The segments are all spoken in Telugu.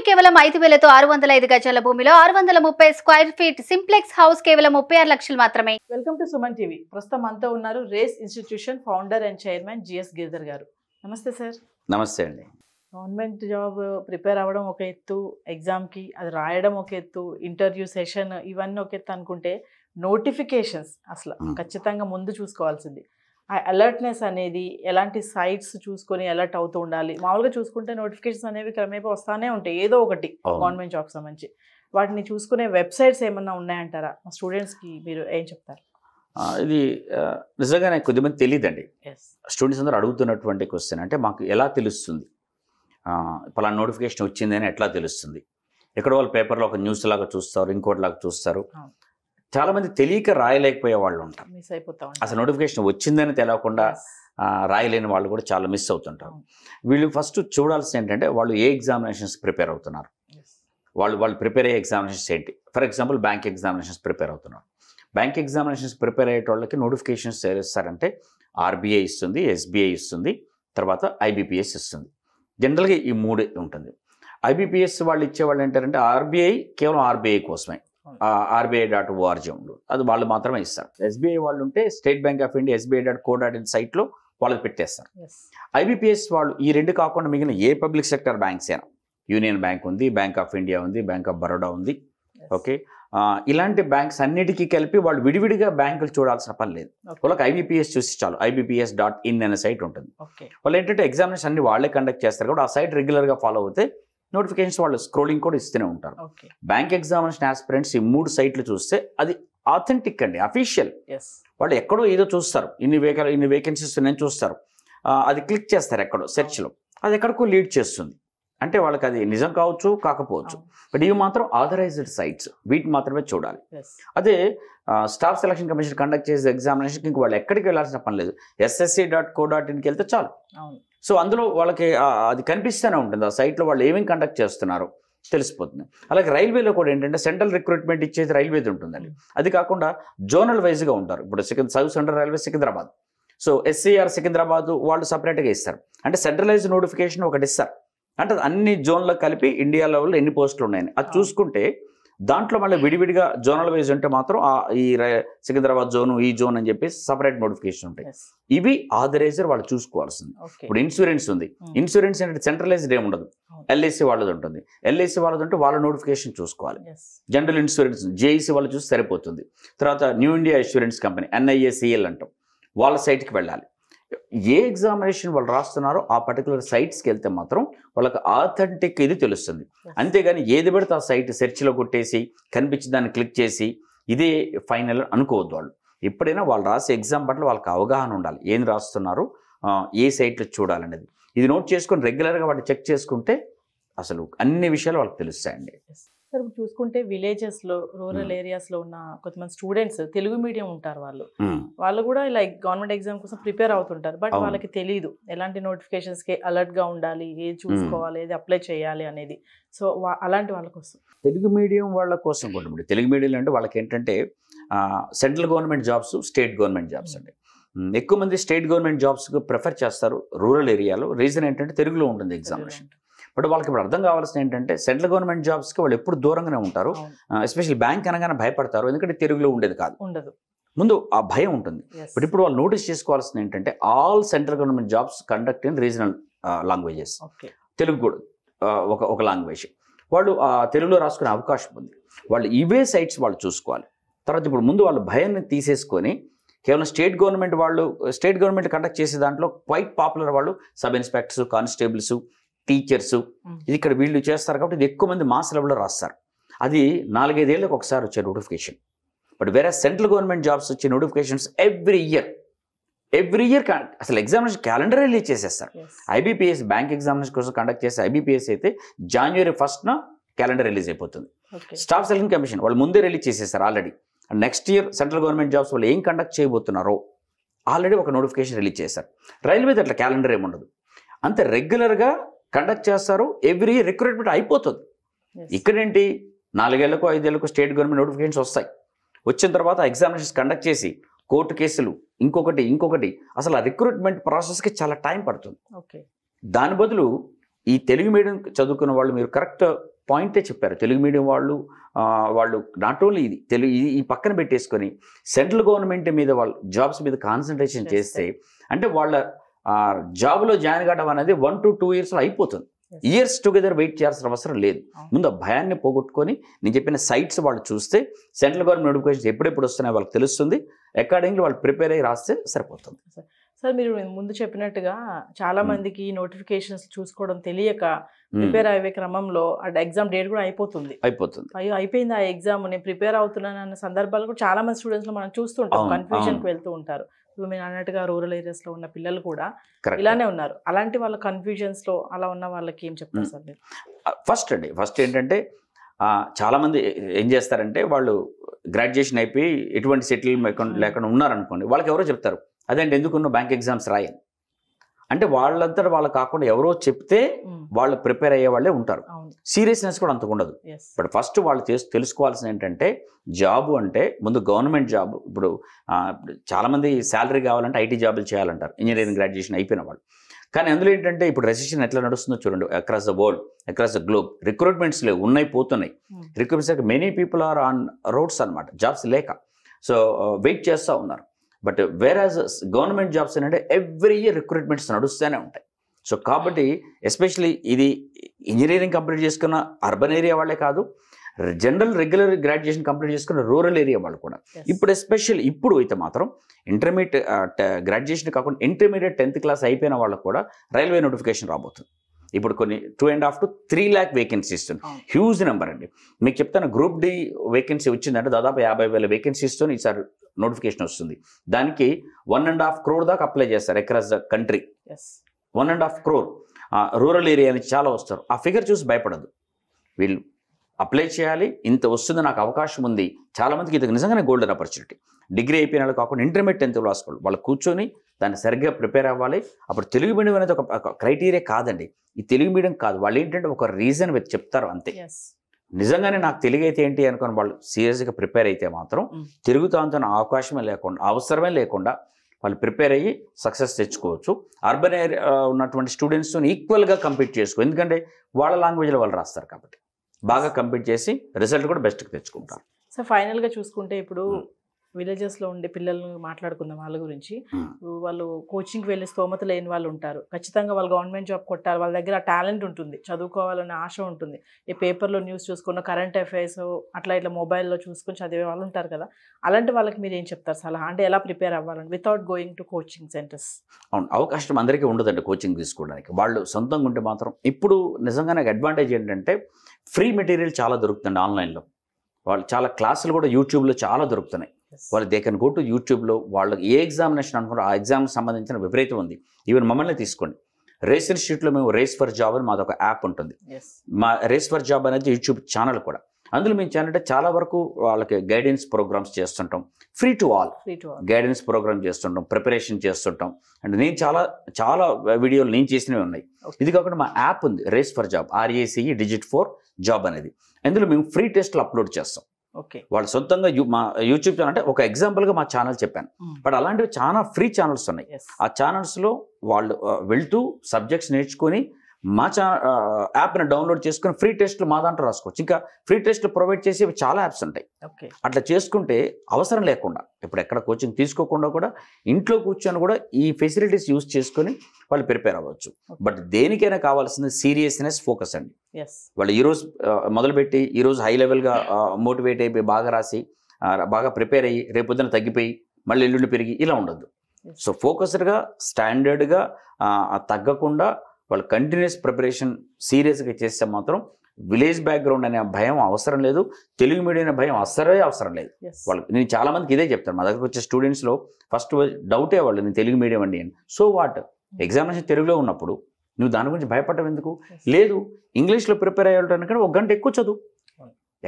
కంపెనీ కేవలం ఐదు వేలతో ఆరు వందల ఐదు గజాల భూమిలో ఆరు వందల ముప్పై స్క్వైర్ ఫీట్ సింప్లెక్స్ హౌస్ కేవలం ముప్పై ఆరు లక్షలు మాత్రమే వెల్కమ్ టు సుమన్ టీవీ ప్రస్తుతం అంతా ఉన్నారు race institution founder and chairman GS Giridhar garu నమస్తే సార్ నమస్తే అండి గవర్నమెంట్ జాబ్ ప్రిపేర్ అవ్వడం ఒక ఎత్తు ఎగ్జామ్కి అది రాయడం ఒక ఎత్తు ఇంటర్వ్యూ సెషన్ ఇవన్నీ ఒక ఎత్తు అనుకుంటే నోటిఫికేషన్స్ అసలు ఖచ్చితంగా ముందు చూసుకోవాల్సింది ఆ అలర్ట్నెస్ అనేది ఎలాంటి సైట్స్ చూసుకొని అలర్ట్ అవుతూ ఉండాలి మామూలుగా చూసుకుంటే నోటిఫికేషన్స్ అనేవి క్రమేపీ వస్తానే ఉంటాయి ఏదో ఒకటి గవర్నమెంట్ జాబ్ సంబంధించి వాటిని చూసుకునే వెబ్సైట్స్ ఏమన్నా ఉన్నాయంటారా మా స్టూడెంట్స్కి మీరు ఏం చెప్తారు ఇది నిజంగా నాకు కొద్దిమంది తెలియదండి స్టూడెంట్స్ అందరూ అడుగుతున్నటువంటి క్వశ్చన్ అంటే మాకు ఎలా తెలుస్తుంది పలానా నోటిఫికేషన్ వచ్చింది అని ఎట్లా తెలుస్తుంది ఎక్కడ వాళ్ళు పేపర్లో ఒక న్యూస్ లాగా చూస్తారు ఇంకోటిలాగా చూస్తారు చాలామంది తెలియక రాయలేకపోయే వాళ్ళు ఉంటారు మిస్ అయిపోతాం అసలు నోటిఫికేషన్ వచ్చిందని తెలియకుండా రాయలేని వాళ్ళు కూడా చాలా మిస్ అవుతుంటారు వీళ్ళు ఫస్ట్ చూడాల్సింది ఏంటంటే వాళ్ళు ఏ ఎగ్జామినేషన్స్ ప్రిపేర్ అవుతున్నారు వాళ్ళు వాళ్ళు ప్రిపేర్ అయ్యే ఎగ్జామినేషన్స్ ఏంటి for example bank examinations prepare అవుతున్నారు బ్యాంక్ ఎగ్జామినేషన్స్ ప్రిపేర్ అయ్యే వాళ్ళకి నోటిఫికేషన్స్ చేస్తారంటే ఆర్బీఐ ఇస్తుంది ఎస్బీఐ ఇస్తుంది తర్వాత ఐబీపీఎస్ ఇస్తుంది జనరల్గా ఈ మూడే ఉంటుంది ఐబీపీఎస్ వాళ్ళు ఇచ్చేవాళ్ళు ఏంటారంటే ఆర్బీఐ కేవలం ఆర్బీఐ కోసమే ఆర్బీఐ డాట్ ఓఆర్జీ అది వాళ్ళు మాత్రమే ఇస్తారు ఎస్బీఐ వాళ్ళు ఉంటే state bank of India SBI dot co dot in సైట్లో వాళ్ళకి పెట్టేస్తారు ఐబీపీఎస్ వాళ్ళు ఈ రెండు కాకుండా మిగిలిన ఏ పబ్లిక్ సెక్టర్ బ్యాంక్స్ అయినా యూనియన్ బ్యాంక్ ఉంది బ్యాంక్ ఆఫ్ ఇండియా ఉంది బ్యాంక్ ఆఫ్ బరోడా ఉంది ఓకే ఇలాంటి బ్యాంక్స్ అన్నిటికీ కలిపి వాళ్ళు విడివిడిగా బ్యాంకులు చూడాల్సిన పని లేదు వాళ్ళకి ఐబీపీఎస్ చూసి చాలు ఐబీపీఎస్ డాట్ ఇన్ అనే సైట్ ఉంటుంది వాళ్ళు ఏంటంటే ఎగ్జామినేషన్ అన్ని వాళ్ళే కండక్ట్ చేస్తారు కాబట్టి ఆ సైట్ రెగ్యులర్గా ఫాలో అవుతే నోటిఫికేషన్స్ వాళ్ళు స్క్రోలింగ్ కూడా ఇస్తూనే ఉంటారు బ్యాంక్ ఎగ్జామినేషన్ ఆస్పిరెంట్స్ ఈ మూడు సైట్లు చూస్తే అది ఆథెంటిక్ అండి అఫీషియల్ వాళ్ళు ఎక్కడో ఏదో చూస్తారు ఇన్ని వేక ఇన్ని వేకెన్సీస్ ఉన్నాయని చూస్తారు అది క్లిక్ చేస్తారు ఎక్కడో సెర్చ్లో అది ఎక్కడికో లీడ్ చేస్తుంది అంటే వాళ్ళకి అది నిజం కావచ్చు కాకపోవచ్చు బట్ ఇవి మాత్రం ఆథరైజ్డ్ సైట్స్ వీటిని మాత్రమే చూడాలి అదే స్టాఫ్ సెలక్షన్ కమిషన్ కండక్ట్ చేసే ఎగ్జామినేషన్కి వాళ్ళు ఎక్కడికి వెళ్ళాల్సిన పని లేదు ఎస్ఎస్సి డాట్ కో డాట్ ఇన్కి వెళ్తే చాలు సో అందులో వాళ్ళకి అది కనిపిస్తూనే ఉంటుంది ఆ సైట్లో వాళ్ళు ఏమేమి కండక్ట్ చేస్తున్నారు తెలిసిపోతుంది అలాగే రైల్వేలో కూడా ఏంటంటే సెంట్రల్ రిక్రూట్మెంట్ ఇచ్చేది రైల్వేది ఉంటుందండి అది కాకుండా జోనల్ వైజ్గా ఉంటారు ఇప్పుడు సికింద్ర south central railway Secunderabad so SCR Secunderabad వాళ్ళు సపరేట్గా ఇస్తారు అంటే సెంట్రలైజ్ నోటిఫికేషన్ ఒకటి ఇస్తారు అంటే అన్ని జోన్లకు కలిపి ఇండియా లెవెల్లో ఎన్ని పోస్టులు ఉన్నాయని అది చూసుకుంటే దాంట్లో మళ్ళీ విడివిడిగా జోనల్ వైజ్ ఉంటే మాత్రం ఈ సికింద్రాబాద్ జోన్ ఈ జోన్ అని చెప్పి సపరేట్ నోటిఫికేషన్ ఉంటాయి ఇవి ఆథరైజర్ వాళ్ళు చూసుకోవాల్సింది ఇప్పుడు ఇన్సూరెన్స్ ఉంది hmm. ఇన్సూరెన్స్ అంటే సెంట్రలైజ్డ్ ఏమి ఉండదు ఎల్ఐసి వాళ్ళది ఉంటుంది ఎల్ఐసి వాళ్ళది ఉంటే వాళ్ళ నోటిఫికేషన్ చూసుకోవాలి జనరల్ ఇన్సూరెన్స్ జేఈసీ వాళ్ళు చూసి సరిపోతుంది తర్వాత new India insurance company NIACL అంటాం వాళ్ళ సైట్కి వెళ్ళాలి ఏ ఎగ్జామినేషన్ వాళ్ళు రాస్తున్నారో ఆ పర్టికులర్ సైట్స్కి వెళ్తే మాత్రం వాళ్ళకి ఆథెంటిక్ ఇది తెలుస్తుంది అంతేగాని ఏది పెడితే ఆ సైట్ సెర్చ్లో కొట్టేసి కనిపించిన దాన్ని క్లిక్ చేసి ఇదే ఫైనల్ అనుకోవద్దు వాళ్ళు ఎప్పుడైనా వాళ్ళు రాసే ఎగ్జామ్ పట్ల వాళ్ళకి అవగాహన ఉండాలి ఏం రాస్తున్నారు ఏ సైట్లో చూడాలనేది ఇది నోట్ చేసుకొని రెగ్యులర్గా వాళ్ళు చెక్ చేసుకుంటే అసలు అన్ని విషయాలు వాళ్ళకి తెలుస్తాయండి సార్ ఇప్పుడు చూసుకుంటే లో రూరల్ లో ఉన్న కొంతమంది స్టూడెంట్స్ తెలుగు మీడియం ఉంటారు వాళ్ళు వాళ్ళు కూడా లైక్ గవర్నమెంట్ ఎగ్జామ్ కోసం ప్రిపేర్ అవుతుంటారు బట్ వాళ్ళకి తెలియదు ఎలాంటి నోటిఫికేషన్స్ కి అలర్ట్ గా ఉండాలి ఏది చూసుకోవాలి ఏది అప్లై చేయాలి అనేది సో అలాంటి వాళ్ళ కోసం తెలుగు మీడియం వాళ్ళ కోసం కూడా తెలుగు మీడియం అంటే వాళ్ళకి ఏంటంటే central government jobs state government jobs అండి ఎక్కువ మంది స్టేట్ గవర్నమెంట్ జాబ్స్ ప్రిఫర్ చేస్తారు రూరల్ ఏరియాలో రీజన్ ఏంటంటే తెలుగులో ఉంటుంది ఎగ్జామినేషన్ బట్ వాళ్ళకి ఇప్పుడు అర్థం కావాల్సిన ఏంటంటే సెంట్రల్ గవర్నమెంట్ జాబ్స్కి వాళ్ళు ఎప్పుడు దూరంగానే ఉంటారు ఎస్పెషల్లీ బ్యాంక్ అనగానే భయపడతారు ఎందుకంటే తెలుగులో ఉండేది కాదు ఉండదు ముందు ఆ భయం ఉంటుంది బట్ ఇప్పుడు వాళ్ళు నోటీస్ చేసుకోవాల్సింది ఏంటంటే all central government jobs conduct in regional languages Telugu కూడా ఒక ఒక లాంగ్వేజ్ వాళ్ళు తెలుగులో రాసుకునే అవకాశం ఉంది వాళ్ళు ఇవే సైట్స్ వాళ్ళు చూసుకోవాలి తర్వాత ఇప్పుడు ముందు వాళ్ళు భయాన్ని తీసేసుకొని కేవలం స్టేట్ గవర్నమెంట్ వాళ్ళు స్టేట్ గవర్నమెంట్ కండక్ట్ చేసే దాంట్లో క్వైట్ పాపులర్ వాళ్ళు సబ్ ఇన్స్పెక్టర్స్ కానిస్టేబుల్స్ టీచర్స్ ఇది ఇక్కడ వీళ్ళు చేస్తారు కాబట్టి ఇది ఎక్కువ మంది మాస్ లెవెల్లో రాస్తారు అది నాలుగైదేళ్ళకి ఒకసారి వచ్చే నోటిఫికేషన్ బట్ వేరే సెంట్రల్ గవర్నమెంట్ జాబ్స్ వచ్చే notifications every year every year అసలు ఎగ్జామినేషన్ క్యాలెండర్ రిలీజ్ చేసేస్తారు ఐబీపీఎస్ బ్యాంక్ ఎగ్జామినేషన్ కోసం కండక్ట్ చేసే ఐబీపీఎస్ అయితే జనవరి ఫస్ట్న క్యాలెండర్ రిలీజ్ అయిపోతుంది స్టాఫ్ సెలెక్షన్ కమిషన్ వాళ్ళు ముందే రిలీజ్ చేసేస్తారు already next year central government jobs వాళ్ళు ఏం కండక్ట్ చేయబోతున్నారో ఆల్రెడీ ఒక నోటిఫికేషన్ రిలీజ్ చేశారు రైల్వే అట్లా క్యాలెండర్ ఉండదు అంతే రెగ్యులర్గా కండక్ట్ చేస్తారు ఎవ్రీ రిక్రూట్మెంట్ అయిపోతుంది ఇక్కడేంటి నాలుగేళ్లకు ఐదేళ్లకు స్టేట్ గవర్నమెంట్ నోటిఫికేషన్స్ వస్తాయి వచ్చిన తర్వాత ఎగ్జామినేషన్స్ కండక్ట్ చేసి కోర్టు కేసులు ఇంకొకటి ఇంకొకటి అసలు ఆ రిక్రూట్మెంట్ ప్రాసెస్కి చాలా టైం పడుతుంది దాని బదులు ఈ తెలుగు మీడియం చదువుకున్న వాళ్ళు మీరు కరెక్ట్ పాయింటే చెప్పారు తెలుగు మీడియం వాళ్ళు వాళ్ళు నాట్ ఓన్లీ ఇది తెలుగు ఈ పక్కన పెట్టేసుకొని సెంట్రల్ గవర్నమెంట్ మీద వాళ్ళు జాబ్స్ మీద కాన్సన్ట్రేషన్ చేస్తే అంటే వాళ్ళ జాబ్లో జాయిన్ కావడం అనేది వన్ టు టూ ఇయర్స్లో అయిపోతుంది ఇయర్స్ టుగెదర్ వెయిట్ చేయాల్సిన అవసరం లేదు ముందు ఆ భయాన్ని పోగొట్టుకొని నేను చెప్పిన సైట్స్ వాళ్ళు చూస్తే సెంట్రల్ గవర్నమెంట్ నోటిఫికేషన్ ఎప్పుడెప్పుడు వస్తున్నాయో వాళ్ళకి తెలుస్తుంది అకార్డింగ్లీ వాళ్ళు ప్రిపేర్ అయ్యి రాస్తే సరిపోతుంది సార్ మీరు ముందు చెప్పినట్టుగా చాలా hmm. మందికి నోటిఫికేషన్స్ చూసుకోవడం తెలియక hmm. ప్రిపేర్ అయ్యే క్రమంలో అంటే ఎగ్జామ్ డేట్ కూడా అయిపోతుంది అయిపోతుంది అయ్యో అయిపోయింది ఆ ఎగ్జామ్ నేను ప్రిపేర్ అవుతున్నాను అన్న సందర్భాలు కూడా చాలా మంది స్టూడెంట్స్ మనం చూస్తుంటాం కన్ఫ్యూజన్కి వెళ్తూ ఉంటారు మీరు అన్నట్టుగా రూరల్ ఏరియాస్లో ఉన్న పిల్లలు కూడా ఇలానే ఉన్నారు అలాంటి వాళ్ళ కన్ఫ్యూజన్స్లో అలా ఉన్న వాళ్ళకి ఏం చెప్తారు సార్ మీరు ఫస్ట్ అండి ఫస్ట్ ఏంటంటే చాలామంది ఏం చేస్తారంటే వాళ్ళు గ్రాడ్యుయేషన్ అయిపోయి ఎటువంటి సెటిల్మెంట్ లేకుండా ఉన్నారనుకోండి వాళ్ళకి ఎవరో చెప్తారు అదేంటి ఎందుకున్న బ్యాంక్ ఎగ్జామ్స్ రాయని అంటే వాళ్ళంతా వాళ్ళు కాకుండా ఎవరో చెప్తే వాళ్ళు ప్రిపేర్ అయ్యే వాళ్ళే ఉంటారు సీరియస్నెస్ కూడా అంతకు ఉండదు బట్ ఫస్ట్ వాళ్ళు తెలుసుకోవాల్సిన ఏంటంటే జాబ్ అంటే ముందు గవర్నమెంట్ జాబ్ ఇప్పుడు చాలామంది శాలరీ కావాలంటే ఐటీ జాబులు చేయాలంటారు ఇంజనీరింగ్ గ్రాడ్యుయేషన్ అయిపోయిన వాళ్ళు కానీ అందులో ఏంటంటే ఇప్పుడు రెసిషన్ ఎట్లా నడుస్తుందో చూడండి across the world across the globe recruitments లేవు ఉన్నాయి పోతున్నాయి recruitments many people are on roads అనమాట జాబ్స్ లేక సో వెయిట్ చేస్తూ ఉన్నారు but where as government jobs ఏంటంటే ఎవ్రీ ఇయర్ రిక్రూట్మెంట్స్ నడుస్తూనే ఉంటాయి సో కాబట్టి ఎస్పెషలీ ఇది ఇంజనీరింగ్ కంప్లీట్ చేసుకున్న అర్బన్ ఏరియా వాళ్ళే కాదు జనరల్ రెగ్యులర్ గ్రాడ్యుయేషన్ కంప్లీట్ చేసుకున్న రూరల్ ఏరియా వాళ్ళు కూడా ఇప్పుడు ఎస్పెషల్ ఇప్పుడు అయితే మాత్రం ఇంటర్మీడియట్ గ్రాడ్యుయేషన్ కాకుండా ఇంటర్మీడియట్ టెన్త్ క్లాస్ అయిపోయిన వాళ్ళకు కూడా రైల్వే నోటిఫికేషన్ రాబోతుంది ఇప్పుడు కొన్ని two and half to three lakh vacancies huge number అండి మీకు చెప్తాను గ్రూప్ డి వేకెన్సీ వచ్చిందంటే దాదాపు యాభై వేల వేకెన్సీస్తో ఈసారి నోటిఫికేషన్ వస్తుంది దానికి వన్ అండ్ హాఫ్ క్రోర్ దాకా అప్లై చేస్తారు across the country one and half crore rural area నుంచి చాలా వస్తారు ఆ ఫిగర్ చూసి భయపడదు వీళ్ళు అప్లై చేయాలి ఇంత వస్తుంది నాకు అవకాశం ఉంది చాలామందికి ఇది నిజంగానే గోల్డెన్ ఆపర్చునిటీ డిగ్రీ అయిపోయిన వాళ్ళు కాకుండా ఇంటర్మీడియట్ టెన్త్ క్లాస్ వాళ్ళు వాళ్ళు కూర్చొని దాన్ని సరిగ్గా ప్రిపేర్ అవ్వాలి అప్పుడు తెలుగు మీడియం అనేది ఒక క్రైటీరియా కాదండి ఈ తెలుగు మీడియం కాదు వాళ్ళు ఏంటంటే ఒక రీజన్ చెప్తారు అంతే నిజంగానే నాకు తెలియతే ఏంటి అనుకుని వాళ్ళు సీరియస్గా ప్రిపేర్ అయితే మాత్రం తిరుగుతా అంత అవకాశమే లేకుండా అవసరమే లేకుండా వాళ్ళు ప్రిపేర్ అయ్యి సక్సెస్ తెచ్చుకోవచ్చు అర్బన్ ఏరియా ఉన్నటువంటి స్టూడెంట్స్తో ఈక్వల్గా కంపీట్ చేసుకో ఎందుకంటే వాళ్ళ లాంగ్వేజ్లో వాళ్ళు రాస్తారు కాబట్టి బాగా కంపీట్ చేసి రిజల్ట్ కూడా బెస్ట్కి తెచ్చుకుంటారు సో ఫైనల్గా చూసుకుంటే ఇప్పుడు విలేజెస్లో ఉండే పిల్లల్ని మాట్లాడుకుందాం వాళ్ళ గురించి వాళ్ళు కోచింగ్కి వెళ్ళే స్తోమత లేని వాళ్ళు ఉంటారు ఖచ్చితంగా వాళ్ళు గవర్నమెంట్ జాబ్ కొట్టాలి వాళ్ళ దగ్గర టాలెంట్ ఉంటుంది చదువుకోవాలనే ఆశ ఉంటుంది ఈ పేపర్లో న్యూస్ చూసుకున్న కరెంట్ అఫైర్స్ అట్లా ఇట్లా మొబైల్లో చూసుకుని చదివే వాళ్ళు ఉంటారు కదా అలాంటి వాళ్ళకి మీరు ఏం చెప్తారు సలహా అంటే ఎలా ప్రిపేర్ అవ్వాలని without going to coaching centres అవును అవకాశం అందరికీ ఉండదండి కోచింగ్ తీసుకోవడానికి వాళ్ళు సొంతంగా ఉంటే మాత్రం ఇప్పుడు నిజంగా నాకు అడ్వాంటేజ్ ఏంటంటే ఫ్రీ మెటీరియల్ చాలా దొరుకుతుంది ఆన్లైన్లో వాళ్ళు చాలా క్లాసులు కూడా యూట్యూబ్లో చాలా దొరుకుతున్నాయి వాళ్ళు దే కెన్ గో టు యూట్యూబ్లో వాళ్ళకి ఏ ఎగ్జామినేషన్ అనుకున్నారో ఆ ఎగ్జామ్కి సంబంధించిన విపరీతం ఉంది ఈవెన్ మమ్మల్ని తీసుకోండి రేస్ ఇన్స్టిట్యూట్లో మేము రేస్ ఫర్ జాబ్ అని మాది ఒక యాప్ ఉంటుంది మా రేస్ ఫర్ జాబ్ అనేది యూట్యూబ్ ఛానల్ కూడా అందులో మేము ఏంటంటే చాలా వరకు వాళ్ళకి గైడెన్స్ ప్రోగ్రామ్స్ చేస్తుంటాం free to all guidance programme చేస్తుంటాం ప్రిపరేషన్ చేస్తుంటాం అండ్ నేను చాలా చాలా వీడియోలు నేను చేసినవి ఉన్నాయి ఇది కాకుండా మా యాప్ ఉంది race for job RACE digit four job అనేది అందులో మేము ఫ్రీ టెస్ట్లు అప్లోడ్ చేస్తాం వాళ్ళు సొంతంగా మా యూట్యూబ్ ఛానల్ అంటే ఒక ఎగ్జాంపుల్గా మా ఛానల్ చెప్పాను బట్ అలాంటివి చాలా ఫ్రీ ఛానల్స్ ఉన్నాయి ఆ ఛానల్స్లో వాళ్ళు వెళ్తూ సబ్జెక్ట్స్ నేర్చుకొని మా చా యాప్ని డౌన్లోడ్ చేసుకుని ఫ్రీ టెస్ట్లు మా దాంట్లో రాసుకోవచ్చు ఇంకా ఫ్రీ టెస్ట్లు ప్రొవైడ్ చేసి చాలా యాప్స్ ఉంటాయి అట్లా చేసుకుంటే అవసరం లేకుండా ఇప్పుడు ఎక్కడ కోచింగ్ తీసుకోకుండా కూడా ఇంట్లో కూర్చొని కూడా ఈ ఫెసిలిటీస్ యూజ్ చేసుకొని వాళ్ళు ప్రిపేర్ అవ్వచ్చు బట్ దేనికైనా కావాల్సింది సీరియస్నెస్ ఫోకస్ అండి వాళ్ళు ఈరోజు మొదలుపెట్టి ఈరోజు హై లెవెల్గా మోటివేట్ అయిపోయి బాగా రాసి బాగా ప్రిపేర్ అయ్యి రేపొద్దున తగ్గిపోయి మళ్ళీ ఎల్లుండి పెరిగి ఇలా ఉండద్దు సో ఫోకస్డ్గా స్టాండర్డ్గా తగ్గకుండా వాళ్ళు కంటిన్యూస్ ప్రిపరేషన్ సీరియస్గా చేస్తే మాత్రం విలేజ్ బ్యాక్గ్రౌండ్ అనే భయం అవసరం లేదు తెలుగు మీడియం అనే భయం అసలే అవసరం లేదు వాళ్ళు నేను చాలామందికి ఇదే చెప్తాను మా దగ్గరకు వచ్చే స్టూడెంట్స్లో ఫస్ట్ డౌటే వాళ్ళు నేను తెలుగు మీడియం అండి అని సో వాట్ ఎగ్జామినేషన్ తెలుగులో ఉన్నప్పుడు నువ్వు దాని గురించి భయపడటం ఎందుకు లేదు ఇంగ్లీష్లో ప్రిపేర్ కానీ ఒక గంట ఎక్కువ చదువు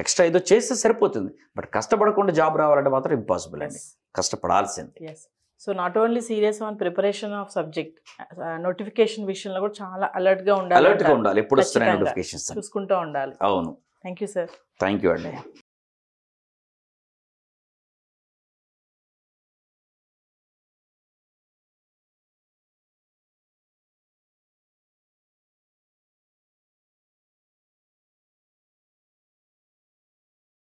ఎక్స్ట్రా ఏదో చేస్తే సరిపోతుంది బట్ కష్టపడకుండా జాబ్ రావాలంటే మాత్రం ఇంపాసిబుల్ అండి కష్టపడాల్సింది so not only serious on preparation of subject notification విషయంలో కూడా చాలా అలర్ట్ గా ఉండాలి చూసుకుంటూ ఉండాలి అవును thank you sir thank you అండి